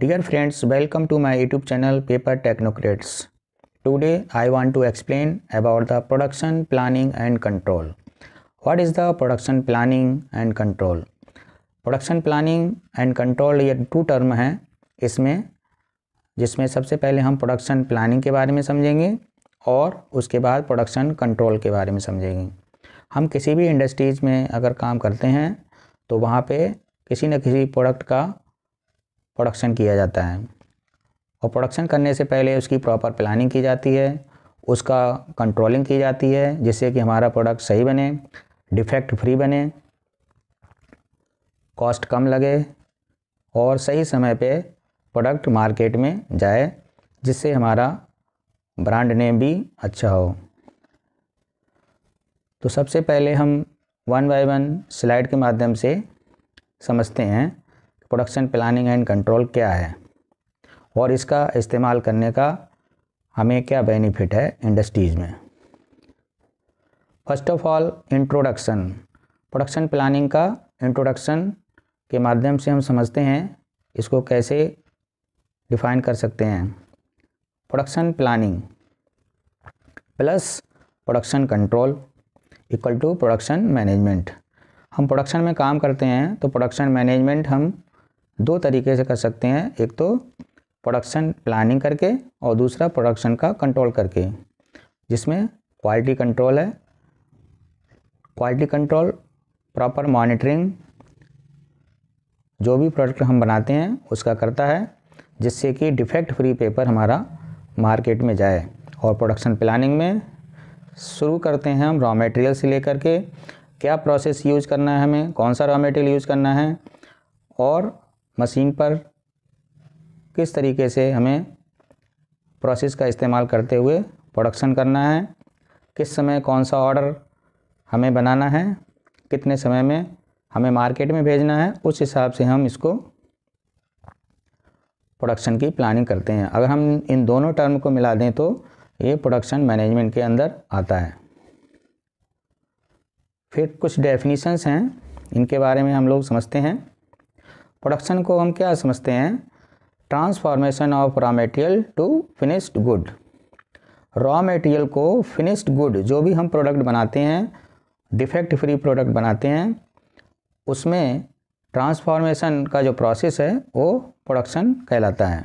dear friends welcome to my YouTube channel paper technocrats today I want to explain about the production planning and control what is the production planning and control production planning and control ये two term हैं इसमें जिसमें सबसे पहले हम production planning के बारे में समझेंगे और उसके बाद प्रोडक्शन कंट्रोल के बारे में समझेंगे हम किसी भी इंडस्ट्रीज में अगर काम करते हैं तो वहाँ पर किसी न किसी प्रोडक्ट का प्रोडक्शन किया जाता है और प्रोडक्शन करने से पहले उसकी प्रॉपर प्लानिंग की जाती है उसका कंट्रोलिंग की जाती है जिससे कि हमारा प्रोडक्ट सही बने डिफेक्ट फ्री बने कॉस्ट कम लगे और सही समय पे प्रोडक्ट मार्केट में जाए जिससे हमारा ब्रांड नेम भी अच्छा हो तो सबसे पहले हम वन बाय वन स्लाइड के माध्यम से समझते हैं प्रोडक्शन प्लानिंग एंड कंट्रोल क्या है और इसका इस्तेमाल करने का हमें क्या बेनिफिट है इंडस्ट्रीज़ में first of all introduction production planning का इंट्रोडक्शन के माध्यम से हम समझते हैं इसको कैसे डिफाइन कर सकते हैं production planning plus production control equal to production management हम प्रोडक्शन में काम करते हैं तो प्रोडक्शन मैनेजमेंट हम दो तरीके से कर सकते हैं एक तो प्रोडक्शन प्लानिंग करके और दूसरा प्रोडक्शन का कंट्रोल करके जिसमें क्वालिटी कंट्रोल है क्वालिटी कंट्रोल प्रॉपर मॉनिटरिंग जो भी प्रोडक्ट हम बनाते हैं उसका करता है जिससे कि डिफेक्ट फ्री पेपर हमारा मार्केट में जाए और प्रोडक्शन प्लानिंग में शुरू करते हैं हम रॉ मटेरियल से लेकर के क्या प्रोसेस यूज़ करना है हमें कौन सा रॉ मटेरियल यूज़ करना है और मशीन पर किस तरीके से हमें प्रोसेस का इस्तेमाल करते हुए प्रोडक्शन करना है किस समय कौन सा ऑर्डर हमें बनाना है कितने समय में हमें मार्केट में भेजना है उस हिसाब से हम इसको प्रोडक्शन की प्लानिंग करते हैं अगर हम इन दोनों टर्म को मिला दें तो ये प्रोडक्शन मैनेजमेंट के अंदर आता है फिर कुछ डेफिनेशंस हैं इनके बारे में हम लोग समझते हैं प्रोडक्शन को हम क्या समझते हैं transformation of raw material to finished good raw material को फिनिश्ड गुड जो भी हम प्रोडक्ट बनाते हैं डिफेक्ट फ्री प्रोडक्ट बनाते हैं उसमें ट्रांसफॉर्मेशन का जो प्रोसेस है वो प्रोडक्शन कहलाता है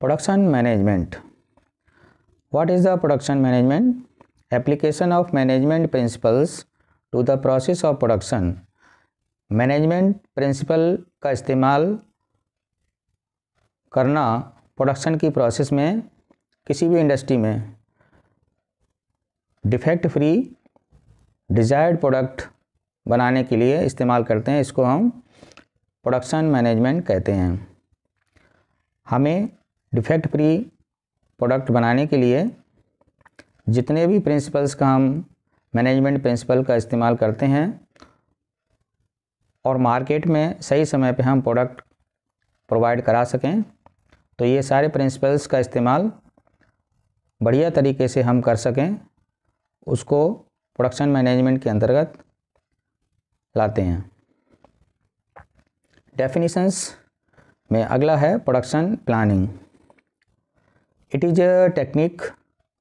production management what is the production management application of management principles to the process of production management principle का इस्तेमाल करना प्रोडक्शन की प्रोसेस में किसी भी इंडस्ट्री में डिफेक्ट फ्री डिज़ायर्ड प्रोडक्ट बनाने के लिए इस्तेमाल करते हैं इसको हम प्रोडक्शन मैनेजमेंट कहते हैं हमें डिफेक्ट फ्री प्रोडक्ट बनाने के लिए जितने भी प्रिंसिपल्स का हम मैनेजमेंट प्रिंसिपल का इस्तेमाल करते हैं और मार्केट में सही समय पे हम प्रोडक्ट प्रोवाइड करा सकें तो ये सारे प्रिंसिपल्स का इस्तेमाल बढ़िया तरीके से हम कर सकें उसको प्रोडक्शन मैनेजमेंट के अंतर्गत लाते हैं डेफिनेशंस में अगला है production planning it is a technique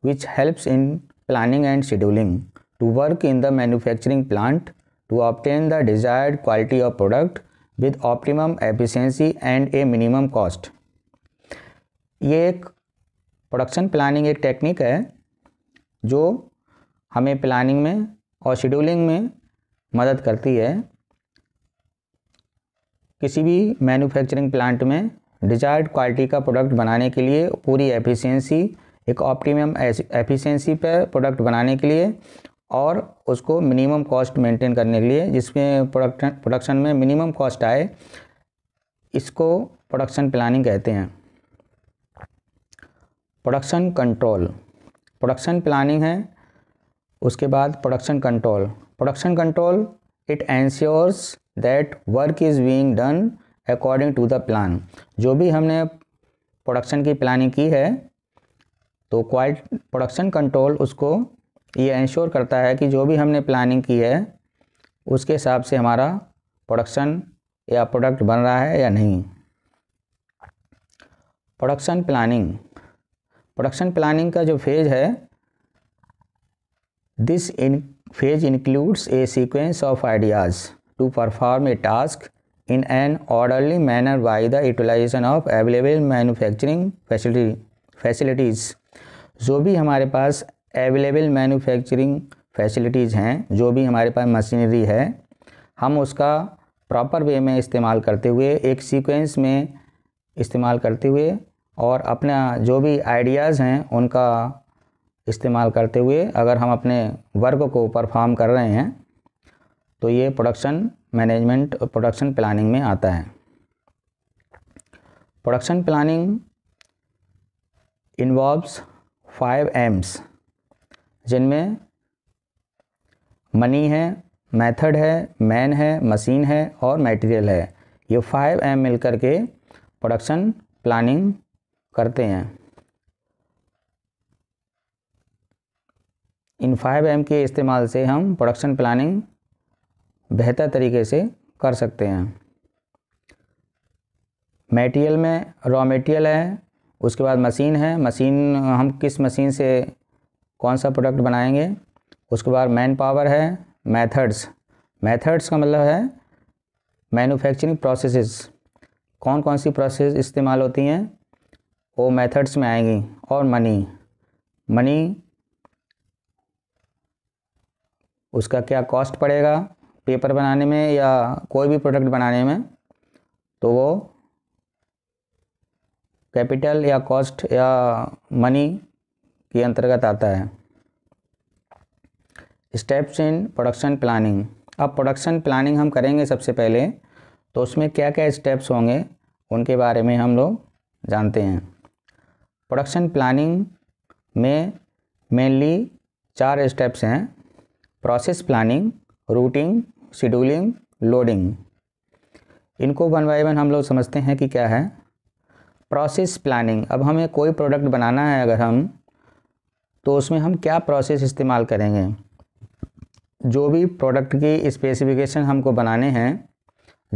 which helps in planning and scheduling to work in the manufacturing plant to obtain the desired quality of product with optimum efficiency and a minimum cost ये एक production planning एक technique है जो हमें planning में और scheduling में मदद करती है किसी भी मैन्युफैक्चरिंग प्लांट में डिजायर्ड क्वालिटी का प्रोडक्ट बनाने के लिए पूरी एफिशिएंसी एक ऑप्टिमम एफिशिएंसी पर प्रोडक्ट बनाने के लिए और उसको मिनिमम कॉस्ट मेंटेन करने के लिए जिसमें प्रोडक्शन प्रोडक्शन में मिनिमम कॉस्ट आए इसको प्रोडक्शन प्लानिंग कहते हैं प्रोडक्शन कंट्रोल प्रोडक्शन प्लानिंग है उसके बाद production control production control it ensures that work is being done according to the plan जो भी हमने प्रोडक्शन की प्लानिंग की है तो क्वाइट प्रोडक्शन कंट्रोल उसको ये इंश्योर करता है कि जो भी हमने प्लानिंग की है उसके हिसाब से हमारा प्रोडक्शन या प्रोडक्ट बन रहा है या नहीं प्रोडक्शन प्लानिंग प्रोडक्शन प्लानिंग का जो फेज है this in phase includes a sequence of ideas to perform a task in an orderly manner by the utilization of available manufacturing facility facilities जो भी हमारे पास अवेलेबल मैन्युफैक्चरिंग फैसिलिटीज़ हैं जो भी हमारे पास मशीनरी है हम उसका प्रॉपर वे में इस्तेमाल करते हुए एक सीक्वेंस में इस्तेमाल करते हुए और अपना जो भी आइडियाज़ हैं उनका इस्तेमाल करते हुए अगर हम अपने वर्क को परफॉर्म कर रहे हैं तो ये प्रोडक्शन मैनेजमेंट प्रोडक्शन प्लानिंग में आता है production planning involves five Ms जिनमें मनी है मेथड है मैन है मशीन है और मटेरियल है ये फाइव एम मिल के प्रोडक्शन प्लानिंग करते हैं इन फाइव एम के इस्तेमाल से हम प्रोडक्शन प्लानिंग बेहतर तरीके से कर सकते हैं मटेरियल में रॉ मटेरियल है उसके बाद मशीन है मशीन हम किस मशीन से कौन सा प्रोडक्ट बनाएंगे उसके बाद मैन पावर है मेथड्स मेथड्स का मतलब है मैन्युफैक्चरिंग प्रोसेसेस कौन कौन सी प्रोसेस इस्तेमाल होती हैं वो मेथड्स में आएंगी और मनी मनी उसका क्या कॉस्ट पड़ेगा पेपर बनाने में या कोई भी प्रोडक्ट बनाने में तो वो कैपिटल या कॉस्ट या मनी के अंतर्गत आता है स्टेप्स इन प्रोडक्शन प्लानिंग अब प्रोडक्शन प्लानिंग हम करेंगे सबसे पहले तो उसमें क्या क्या स्टेप्स होंगे उनके बारे में हम लोग जानते हैं प्रोडक्शन प्लानिंग में मेनली चार स्टेप्स हैं process planning routing scheduling loading इनको वन बाई वन हम लोग समझते हैं कि क्या है प्रोसेस प्लानिंग अब हमें कोई प्रोडक्ट बनाना है अगर हम तो उसमें हम क्या प्रोसेस इस्तेमाल करेंगे जो भी प्रोडक्ट की स्पेसिफिकेशन हमको बनाने हैं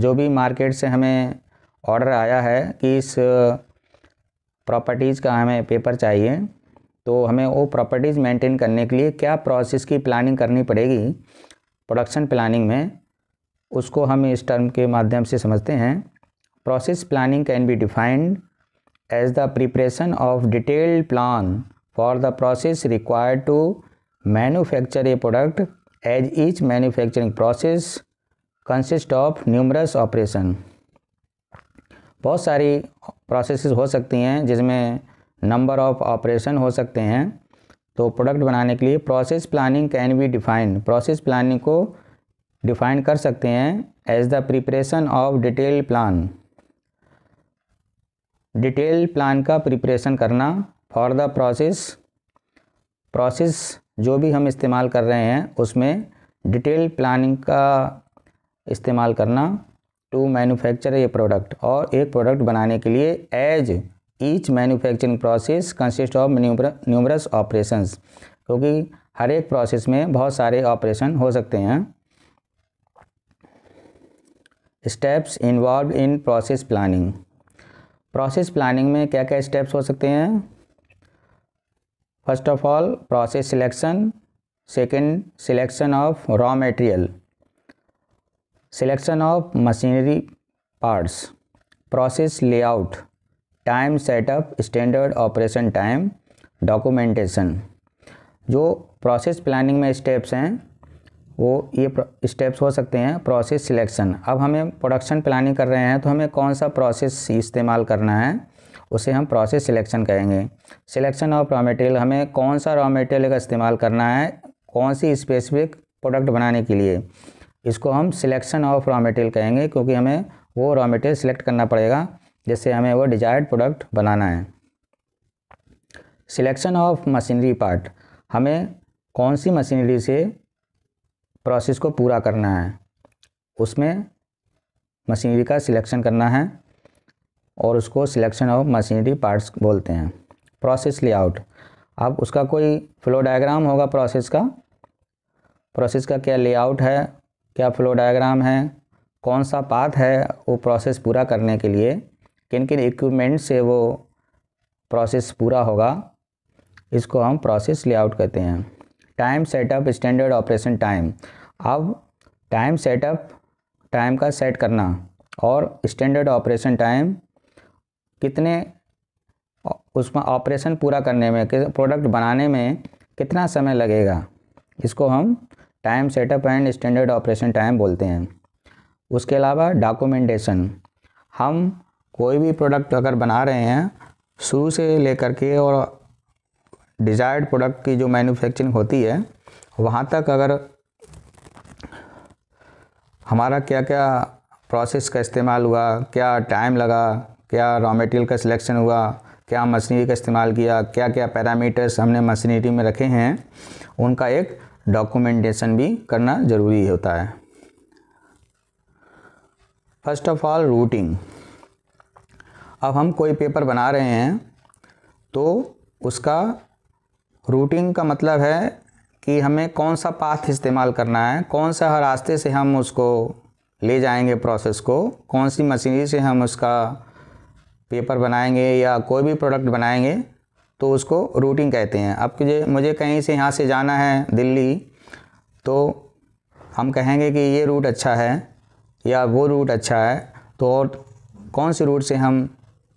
जो भी मार्केट से हमें ऑर्डर आया है कि इस प्रॉपर्टीज़ का हमें पेपर चाहिए तो हमें वो प्रॉपर्टीज़ मेंटेन करने के लिए क्या प्रोसेस की प्लानिंग करनी पड़ेगी प्रोडक्शन प्लानिंग में उसको हम इस टर्म के माध्यम से समझते हैं process planning can be defined as the preparation of detailed plan for the process required to manufacture a product as each manufacturing process consist of numerous operation बहुत सारी प्रोसेस हो सकती हैं जिसमें नंबर ऑफ ऑपरेशन हो सकते हैं तो प्रोडक्ट बनाने के लिए process planning can be define process planning को डिफाइन कर सकते हैं as the preparation of detail plan detail plan का प्रिपरेशन करना फॉर द प्रोसेस प्रोसेस जो भी हम इस्तेमाल कर रहे हैं उसमें डिटेल प्लानिंग का इस्तेमाल करना टू मैन्युफैक्चर ए प्रोडक्ट और एक प्रोडक्ट बनाने के लिए as each manufacturing process consist of numerous operations क्योंकि हर एक प्रोसेस में बहुत सारे ऑपरेशन हो सकते हैं steps involve in process planning process planning में क्या क्या स्टेप्स हो सकते हैं first of all process selection second selection of raw material selection of machinery parts process layout time setup standard operation time documentation जो प्रोसेस प्लानिंग में steps हैं वो ये स्टेप्स हो सकते हैं प्रोसेस सिलेक्शन अब हमें प्रोडक्शन प्लानिंग कर रहे हैं तो हमें कौन सा प्रोसेस इस्तेमाल करना है उसे हम प्रोसेस सिलेक्शन कहेंगे सिलेक्शन ऑफ रॉ मटेरियल हमें कौन सा रॉ मटेरियल का इस्तेमाल करना है कौन सी स्पेसिफिक प्रोडक्ट बनाने के लिए इसको हम सिलेक्शन ऑफ रॉ मटेरियल कहेंगे क्योंकि हमें वो रॉ मटेरियल सिलेक्ट करना पड़ेगा जिससे हमें वो डिजायर्ड प्रोडक्ट बनाना है सिलेक्शन ऑफ मशीनरी पार्ट हमें कौन सी मशीनरी से प्रोसेस को पूरा करना है उसमें मशीनरी का सिलेक्शन करना है और उसको सिलेक्शन ऑफ मशीनरी पार्ट्स बोलते हैं प्रोसेस लेआउट अब उसका कोई फ्लो डायग्राम होगा प्रोसेस का प्रोसेस का क्या लेआउट है क्या फ्लो डायग्राम है कौन सा पाथ है वो प्रोसेस पूरा करने के लिए किन किन इक्विपमेंट से वो प्रोसेस पूरा होगा इसको हम प्रोसेस लेआउट कहते हैं time setup standard operation time अब टाइम सेटअप टाइम का सेट करना और स्टैंडर्ड ऑपरेशन टाइम कितने उसमें ऑपरेशन पूरा करने में प्रोडक्ट बनाने में कितना समय लगेगा इसको हम time setup and standard operation time बोलते हैं उसके अलावा डॉक्यूमेंटेशन हम कोई भी प्रोडक्ट अगर बना रहे हैं शुरू से लेकर के और डिज़ायर्ड प्रोडक्ट की जो मैन्युफैक्चरिंग होती है वहाँ तक अगर हमारा क्या क्या प्रोसेस का इस्तेमाल हुआ क्या टाइम लगा क्या रॉ मटेरियल का सिलेक्शन हुआ क्या मशीनरी का इस्तेमाल किया क्या क्या पैरामीटर्स हमने मशीनरी में रखे हैं उनका एक डॉक्यूमेंटेशन भी करना ज़रूरी होता है फर्स्ट ऑफ ऑल रूटिंग अब हम कोई पेपर बना रहे हैं तो उसका रूटिंग का मतलब है कि हमें कौन सा पाथ इस्तेमाल करना है कौन सा रास्ते से हम उसको ले जाएंगे प्रोसेस को कौन सी मशीनरी से हम उसका पेपर बनाएंगे या कोई भी प्रोडक्ट बनाएंगे तो उसको रूटिंग कहते हैं अब मुझे मुझे कहीं से यहाँ से जाना है दिल्ली तो हम कहेंगे कि ये रूट अच्छा है या वो रूट अच्छा है तो और कौन से रूट से हम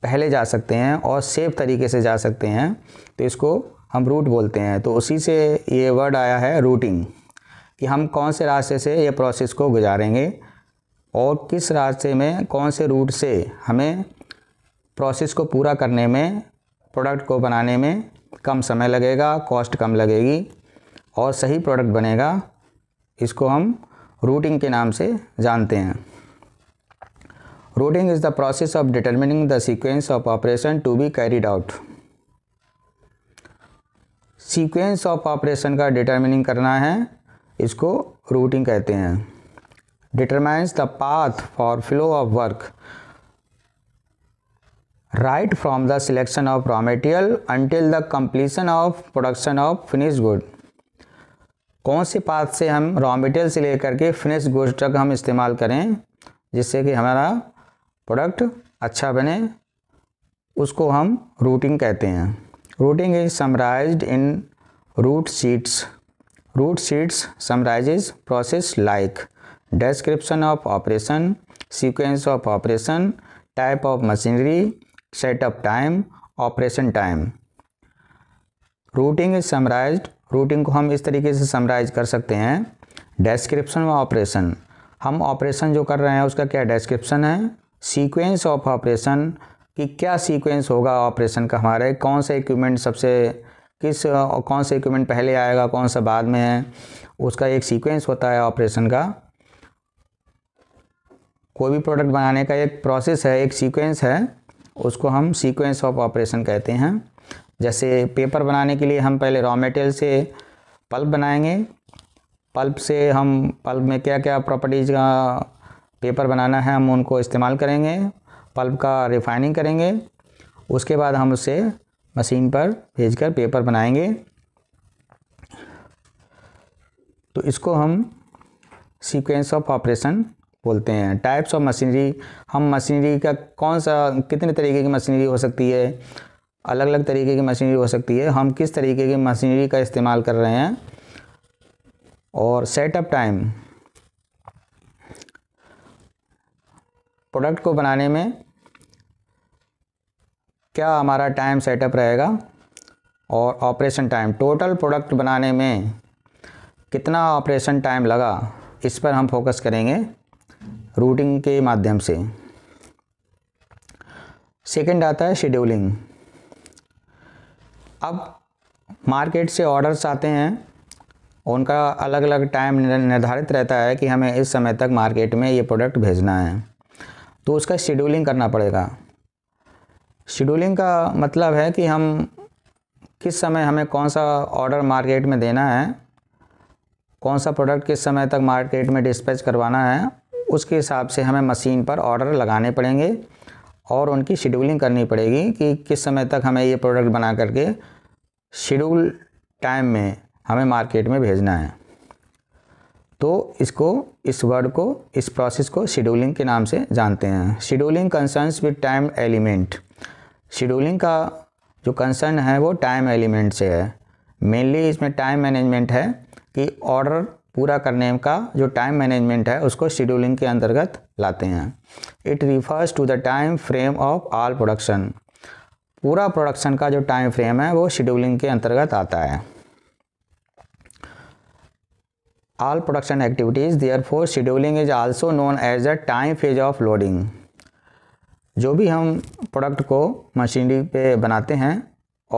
पहले जा सकते हैं और सेफ तरीके से जा सकते हैं तो इसको हम रूट बोलते हैं तो उसी से ये वर्ड आया है रूटिंग कि हम कौन से रास्ते से ये प्रोसेस को गुजारेंगे और किस रास्ते में कौन से रूट से हमें प्रोसेस को पूरा करने में प्रोडक्ट को बनाने में कम समय लगेगा कॉस्ट कम लगेगी और सही प्रोडक्ट बनेगा इसको हम रूटिंग के नाम से जानते हैं routing is the process of determining the sequence of operation to be carried out sequence of operation का डिटर्मिनिंग करना है इसको रूटिंग कहते हैं determines the path for flow of work right from the selection of raw material until the completion of production of finished good कौन से path से हम रॉ मटेरियल से लेकर के फिनिश गुड तक हम इस्तेमाल करें जिससे कि हमारा प्रोडक्ट अच्छा बने उसको हम रूटिंग कहते हैं routing is summarize in route sheets route sheets summarize process like description of operation sequence of operation type of machinery setup time operation time routing is summarize routing को हम इस तरीके से समराइज कर सकते हैं डेस्क्रिप्शन व ऑपरेशन हम ऑपरेशन जो कर रहे हैं उसका क्या डेस्क्रिप्शन है सीक्वेंस ऑफ ऑपरेशन कि क्या सीक्वेंस होगा ऑपरेशन का हमारे कौन सा इक्विपमेंट सबसे किस कौन सा इक्विपमेंट पहले आएगा कौन सा बाद में है उसका एक सीक्वेंस होता है ऑपरेशन का कोई भी प्रोडक्ट बनाने का एक प्रोसेस है एक सीक्वेंस है उसको हम सीक्वेंस ऑफ ऑपरेशन कहते हैं जैसे पेपर बनाने के लिए हम पहले रॉ मटेरियल से पल्प बनाएंगे पल्प से हम पल्प में क्या क्या प्रॉपर्टीज़ का पेपर बनाना है हम उनको इस्तेमाल करेंगे पल्प का रिफाइनिंग करेंगे उसके बाद हम उसे मशीन पर भेजकर पेपर बनाएंगे तो इसको हम सीक्वेंस ऑफ ऑपरेशन बोलते हैं टाइप्स ऑफ मशीनरी हम मशीनरी का कौन सा कितने तरीके की मशीनरी हो सकती है अलग अलग तरीके की मशीनरी हो सकती है हम किस तरीके की मशीनरी का इस्तेमाल कर रहे हैं और सेटअप टाइम प्रोडक्ट को बनाने में क्या हमारा टाइम सेटअप रहेगा और ऑपरेशन टाइम टोटल प्रोडक्ट बनाने में कितना ऑपरेशन टाइम लगा इस पर हम फोकस करेंगे रूटिंग के माध्यम से सेकंड आता है शेड्यूलिंग अब मार्केट से ऑर्डर्स आते हैं उनका अलग अलग टाइम निर्धारित रहता है कि हमें इस समय तक मार्केट में ये प्रोडक्ट भेजना है तो उसका शेड्यूलिंग करना पड़ेगा शेड्यूलिंग का मतलब है कि हम किस समय हमें कौन सा ऑर्डर मार्केट में देना है कौन सा प्रोडक्ट किस समय तक मार्केट में डिस्पैच करवाना है उसके हिसाब से हमें मशीन पर ऑर्डर लगाने पड़ेंगे और उनकी शेड्यूलिंग करनी पड़ेगी कि किस समय तक हमें ये प्रोडक्ट बना करके शेड्यूल टाइम में हमें मार्केट में भेजना है तो इसको इस वर्ड को इस प्रोसेस को शेड्यूलिंग के नाम से जानते हैं scheduling concerns with time element scheduling का जो कंसर्न है वो टाइम एलिमेंट से है मेनली इसमें टाइम मैनेजमेंट है कि ऑर्डर पूरा करने का जो टाइम मैनेजमेंट है उसको शेड्यूलिंग के अंतर्गत लाते हैं it refers to the time frame of all production पूरा प्रोडक्शन का जो टाइम फ्रेम है वो शेड्यूलिंग के अंतर्गत आता है activities they are four scheduling is also known as a time phase of loading जो भी हम प्रोडक्ट को मशीनरी पे बनाते हैं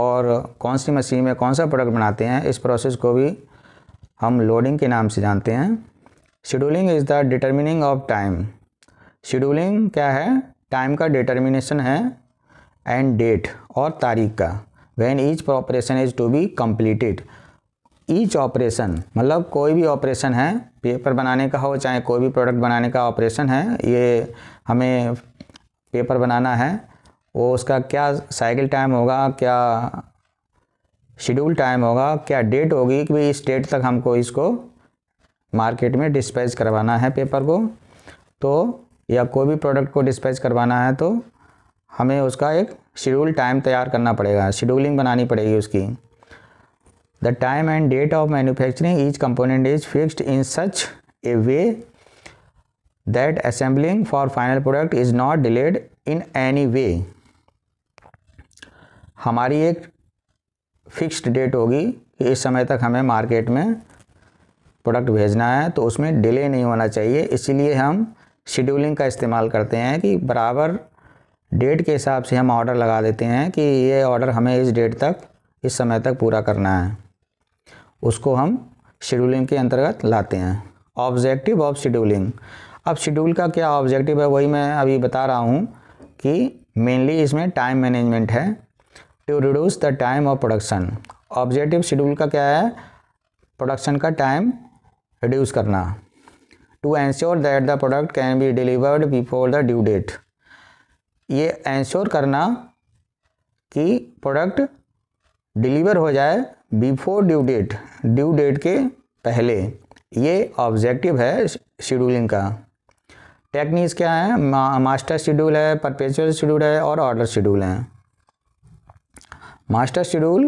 और कौन सी मशीन में कौन सा प्रोडक्ट बनाते हैं इस प्रोसेस को भी हम लोडिंग के नाम से जानते हैं scheduling is the determining of time scheduling क्या है टाइम का डिटर्मिनेशन है एंड डेट और तारीख का when each operation is to be completed each operation मतलब कोई भी ऑपरेशन है पेपर बनाने का हो चाहे कोई भी प्रोडक्ट बनाने का ऑपरेशन है ये हमें पेपर बनाना है वो उसका क्या साइकिल टाइम होगा क्या शेड्यूल टाइम होगा क्या डेट होगी कि भाई इस डेट तक हमको इसको मार्केट में डिस्पैच करवाना है पेपर को तो या कोई भी प्रोडक्ट को डिस्पैच करवाना है तो हमें उसका एक शेड्यूल टाइम तैयार करना पड़ेगा शेड्यूलिंग बनानी पड़ेगी उसकी the time and date of manufacturing each component is fixed in such a way that assembling for final product is not delayed in any way हमारी एक फिक्स्ड डेट होगी कि इस समय तक हमें मार्केट में प्रोडक्ट भेजना है तो उसमें डिले नहीं होना चाहिए इसीलिए हम शेड्यूलिंग का इस्तेमाल करते हैं कि बराबर डेट के हिसाब से हम ऑर्डर लगा देते हैं कि ये ऑर्डर हमें इस डेट तक इस समय तक पूरा करना है उसको हम शेड्यूलिंग के अंतर्गत लाते हैं ऑब्जेक्टिव ऑफ शेड्यूलिंग अब शेड्यूल का क्या ऑब्जेक्टिव है वही मैं अभी बता रहा हूँ कि मेनली इसमें टाइम मैनेजमेंट है to reduce the time of production objective schedule का क्या है प्रोडक्शन का टाइम रिड्यूस करना to ensure that the product can be delivered before the due date ये एंश्योर करना कि प्रोडक्ट डिलीवर हो जाए before due date due date के पहले ये ऑब्जेक्टिव है शेड्यूलिंग का टेक्निक्स क्या है मास्टर शेड्यूल है परपेचुअल शेड्यूल है और ऑर्डर शेड्यूल है schedule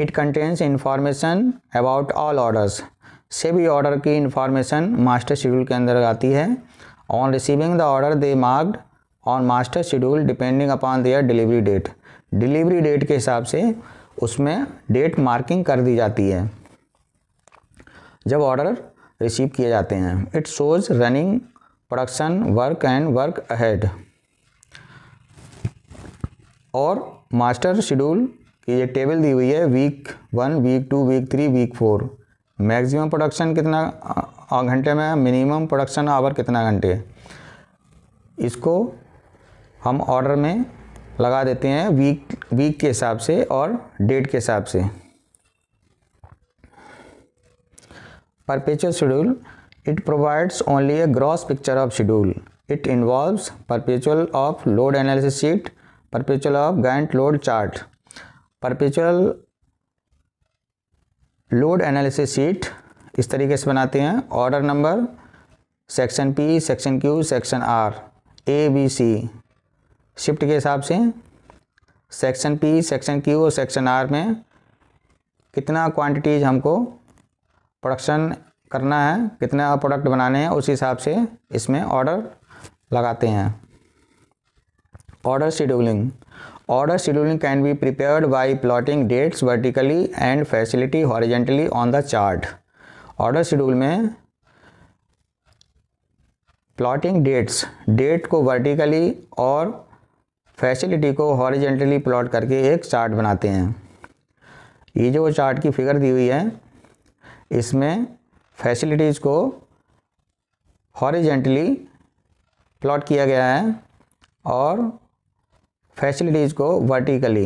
it it information about all orders से सभी ऑर्डर की इन्फॉर्मेशन मास्टर शेड्यूल के अंदर आती है on receiving the order they marked on master schedule depending upon their delivery date delivery date के हिसाब से उसमें डेट मार्किंग कर दी जाती है जब ऑर्डर रिसीव किए जाते हैं it shows running production work and work ahead और मास्टर शेड्यूल की ये टेबल दी हुई है week one week two week three week four maximum production कितना घंटे में है मिनिमम प्रोडक्शन आवर कितना घंटे इसको हम ऑर्डर में लगा देते हैं वीक वीक के हिसाब से और डेट के हिसाब से perpetual schedule it provides only a gross picture of schedule it involves perpetual of load analysis sheet perpetual of Gantt load chart perpetual load analysis sheet इस तरीके से बनाते हैं order number section P section Q section R A B C shift के हिसाब से section P section Q और section R में कितना क्वांटिटीज हमको प्रोडक्शन करना है कितना प्रोडक्ट बनाने हैं उस हिसाब से इसमें ऑर्डर लगाते हैं order scheduling order scheduling can be prepared by plotting dates vertically and facility horizontally on the chart order schedule में plotting dates date को vertically और फैसिलिटी को हॉरिजेंटली प्लॉट करके एक चार्ट बनाते हैं ये जो चार्ट की फिगर दी हुई है इसमें फैसिलिटीज़ को हॉरिजेंटली प्लॉट किया गया है और फैसिलिटीज़ को वर्टिकली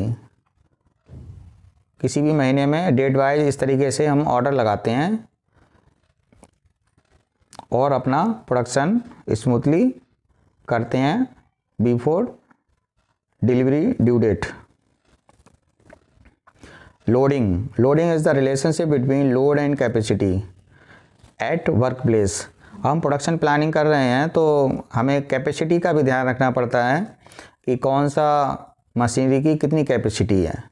किसी भी महीने में डेट वाइज इस तरीके से हम ऑर्डर लगाते हैं और अपना प्रोडक्शन स्मूथली करते हैं before delivery due date loading loading is the relationship between load and capacity at work place हम प्रोडक्शन प्लानिंग कर रहे हैं तो हमें कैपेसिटी का भी ध्यान रखना पड़ता है कि कौन सा मशीनरी की कितनी कैपेसिटी है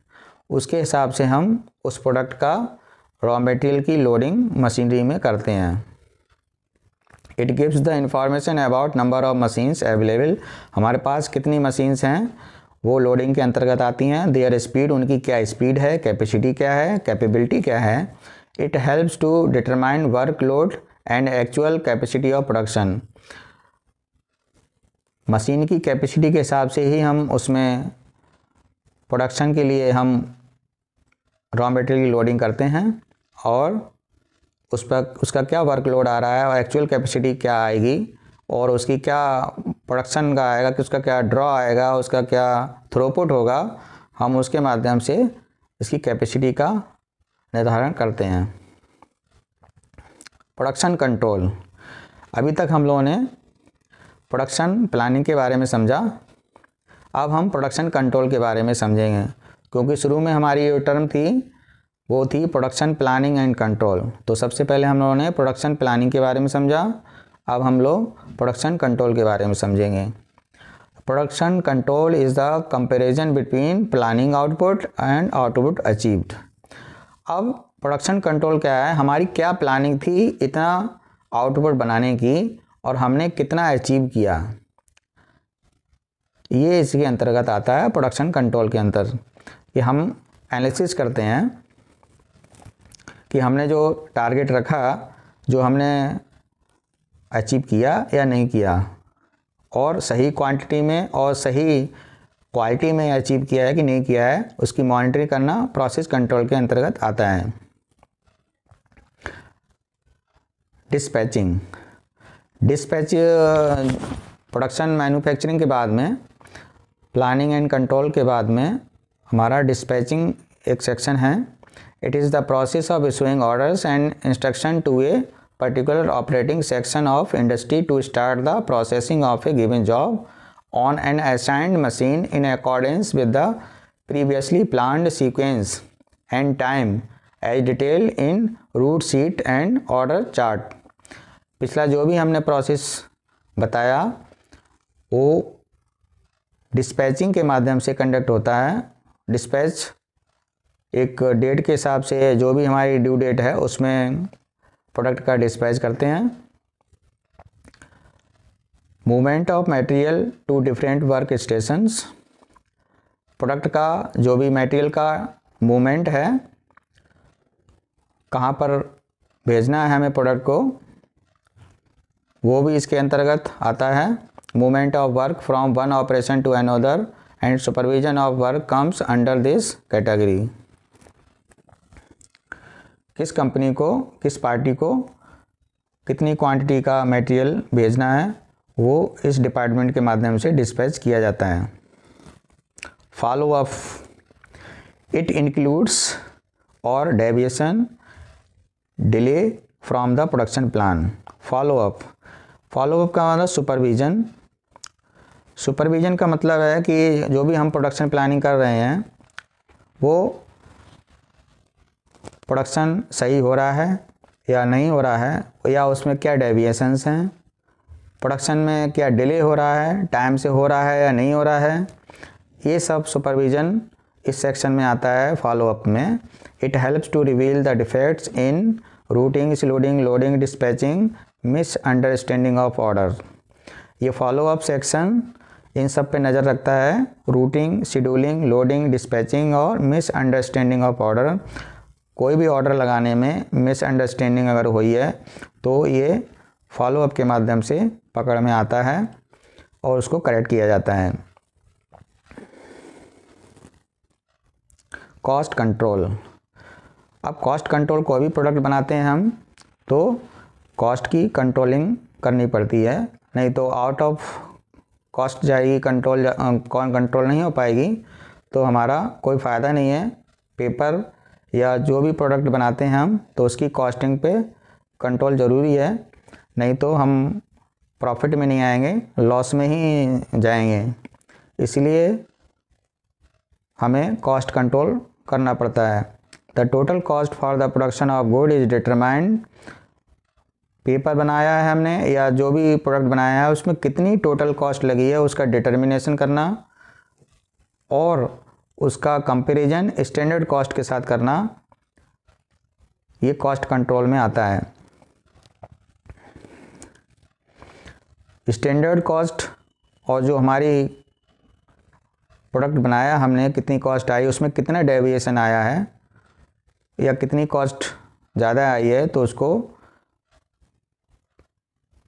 उसके हिसाब से हम उस प्रोडक्ट का रॉ मटेरियल की लोडिंग मशीनरी में करते हैं it gives the information about number of machines available हमारे पास कितनी मशीन्स हैं वो लोडिंग के अंतर्गत आती हैं देयर स्पीड उनकी क्या स्पीड है कैपेसिटी क्या है कैपेबिलिटी क्या है it helps to determine work load and actual capacity of production machine की कैपेसिटी के हिसाब से ही हम उसमें प्रोडक्शन के लिए हम रॉ मटेरियल की लोडिंग करते हैं और उस पर उसका क्या वर्कलोड आ रहा है और एक्चुअल कैपेसिटी क्या आएगी और उसकी क्या प्रोडक्शन का आएगा कि उसका क्या ड्रॉ आएगा उसका क्या थ्रोपुट होगा हम उसके माध्यम से इसकी कैपेसिटी का निर्धारण करते हैं प्रोडक्शन कंट्रोल अभी तक हम लोगों ने प्रोडक्शन प्लानिंग के बारे में समझा अब हम प्रोडक्शन कंट्रोल के बारे में समझेंगे क्योंकि शुरू में हमारी जो टर्म थी वो थी प्रोडक्शन प्लानिंग एंड कंट्रोल तो सबसे पहले हम लोगों ने प्रोडक्शन प्लानिंग के बारे में समझा अब हम लोग प्रोडक्शन कंट्रोल के बारे में समझेंगे production control is the comparison between planning output and output achieved अब प्रोडक्शन कंट्रोल क्या है हमारी क्या प्लानिंग थी इतना आउटपुट बनाने की और हमने कितना अचीव किया ये इसके अंतर्गत आता है प्रोडक्शन कंट्रोल के अंतर कि हम एनालिसिस करते हैं कि हमने जो टारगेट रखा जो हमने अचीव किया या नहीं किया और सही क्वांटिटी में और सही क्वालिटी में अचीव किया है कि नहीं किया है उसकी मॉनिटरिंग करना प्रोसेस कंट्रोल के अंतर्गत आता है डिस्पैचिंग डिस्पैच प्रोडक्शन मैन्युफैक्चरिंग के बाद में प्लानिंग एंड कंट्रोल के बाद में हमारा डिस्पैचिंग एक सेक्शन है it is the process of issuing orders and instruction to a particular operating section of industry to start the processing of a given job on an assigned machine in accordance with the previously plan sequence and time as detail in route sheet and order chart पिछला जो भी हमने process बताया वो dispatching के माध्यम से conduct होता है डिस्पैच एक डेट के हिसाब से जो भी हमारी ड्यू डेट है उसमें प्रोडक्ट का डिस्पैच करते हैं movement of material to different work stations product का जो भी मटेरियल का मूवमेंट है कहाँ पर भेजना है हमें प्रोडक्ट को वो भी इसके अंतर्गत आता है movement of work from one operation to another and supervision of work comes under this category किस कंपनी को किस पार्टी को कितनी क्वांटिटी का मटेरियल भेजना है वो इस डिपार्टमेंट के माध्यम से डिस्पैच किया जाता है फॉलो अप इट इंक्लूड्स और deviation delay from the production plan follow up follow up का मतलब सुपरविज़न सुपरविज़न का मतलब है कि जो भी हम प्रोडक्शन प्लानिंग कर रहे हैं वो प्रोडक्शन सही हो रहा है या नहीं हो रहा है या उसमें क्या डेविएशंस हैं प्रोडक्शन में क्या डिले हो रहा है टाइम से हो रहा है या नहीं हो रहा है ये सब सुपरविज़न इस सेक्शन में आता है फॉलोअप में it helps to reveal the defects in routing स्लोडिंग loading dispatching misunderstanding of order ये फॉलो अप सेक्शन इन सब पे नज़र रखता है रूटिंग शेड्यूलिंग लोडिंग डिस्पैचिंग और मिसअंडरस्टैंडिंग ऑफ ऑर्डर कोई भी ऑर्डर लगाने में मिसअंडरस्टैंडिंग अगर हुई है तो ये फॉलोअप के माध्यम से पकड़ में आता है और उसको करेक्ट किया जाता है कॉस्ट कंट्रोल अब कॉस्ट कंट्रोल कोई भी प्रोडक्ट बनाते हैं हम तो कॉस्ट की कंट्रोलिंग करनी पड़ती है नहीं तो आउट ऑफ कॉस्ट जाएगी कंट्रोल कौन कंट्रोल नहीं हो पाएगी तो हमारा कोई फ़ायदा नहीं है पेपर या जो भी प्रोडक्ट बनाते हैं हम तो उसकी कॉस्टिंग पे कंट्रोल ज़रूरी है नहीं तो हम प्रॉफिट में नहीं आएंगे लॉस में ही जाएंगे इसलिए हमें कॉस्ट कंट्रोल करना पड़ता है the total cost for the production of good is determined paper बनाया है हमने या जो भी प्रोडक्ट बनाया है उसमें कितनी टोटल कॉस्ट लगी है उसका डिटर्मिनेशन करना और उसका कंपैरिजन स्टैंडर्ड कॉस्ट के साथ करना ये कॉस्ट कंट्रोल में आता है स्टैंडर्ड कॉस्ट और जो हमारी प्रोडक्ट बनाया हमने कितनी कॉस्ट आई उसमें कितना डेविएशन आया है या कितनी कॉस्ट ज़्यादा आई है तो उसको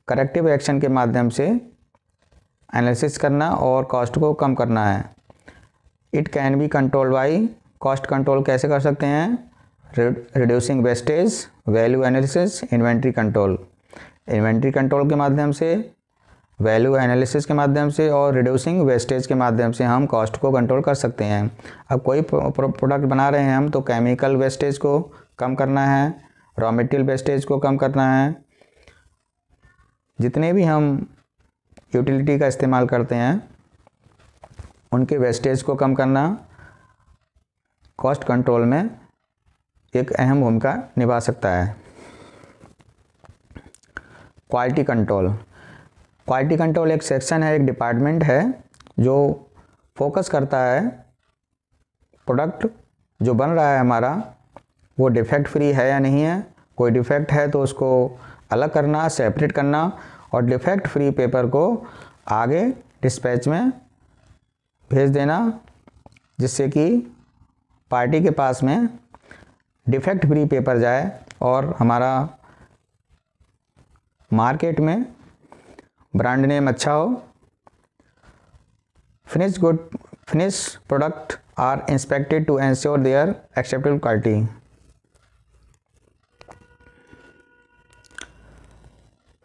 करेक्टिव एक्शन के माध्यम से एनालिसिस करना और कॉस्ट को कम करना है it can be control by cost control कैसे कर सकते हैं reducing wastage value analysis inventory control inventory control के माध्यम से वैल्यू एनालिसिस के माध्यम से और रिड्यूसिंग वेस्टेज के माध्यम से हम कॉस्ट को कंट्रोल कर सकते हैं अब कोई प्रोडक्ट बना रहे हैं हम तो केमिकल वेस्टेज को कम करना है रॉ मटेरियल वेस्टेज को कम करना है जितने भी हम यूटिलिटी का इस्तेमाल करते हैं उनके वेस्टेज को कम करना कॉस्ट कंट्रोल में एक अहम भूमिका निभा सकता है क्वालिटी कंट्रोल क्वालिटी कंट्रोल एक सेक्शन है एक डिपार्टमेंट है जो फोकस करता है प्रोडक्ट जो बन रहा है हमारा वो डिफेक्ट फ्री है या नहीं है कोई डिफेक्ट है तो उसको अलग करना सेपरेट करना और डिफेक्ट फ्री पेपर को आगे डिस्पैच में भेज देना जिससे कि पार्टी के पास में डिफेक्ट फ्री पेपर जाए और हमारा मार्केट में ब्रांड नेम अच्छा हो finish good finish product are inspected to ensure their acceptable quality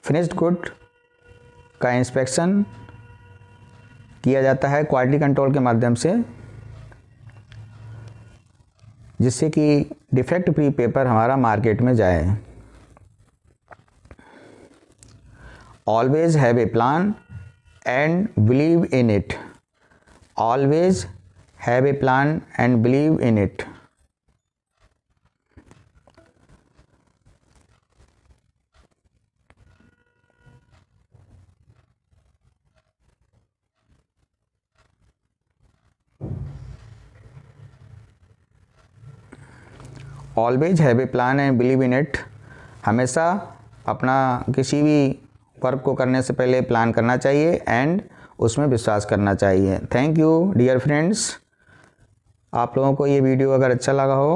finished good का इंस्पेक्शन किया जाता है क्वालिटी कंट्रोल के माध्यम से जिससे कि डिफेक्ट फ्री पेपर हमारा मार्केट में जाए always have a plan and believe in it always have a plan and believe in it always have a plan and believe in it हमेशा अपना किसी भी वर्क को करने से पहले प्लान करना चाहिए एंड उसमें विश्वास करना चाहिए थैंक यू डियर फ्रेंड्स आप लोगों को ये वीडियो अगर अच्छा लगा हो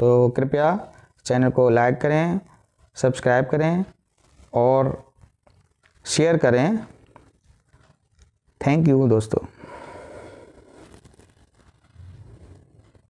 तो कृपया चैनल को लाइक करें सब्सक्राइब करें और शेयर करें थैंक यू दोस्तों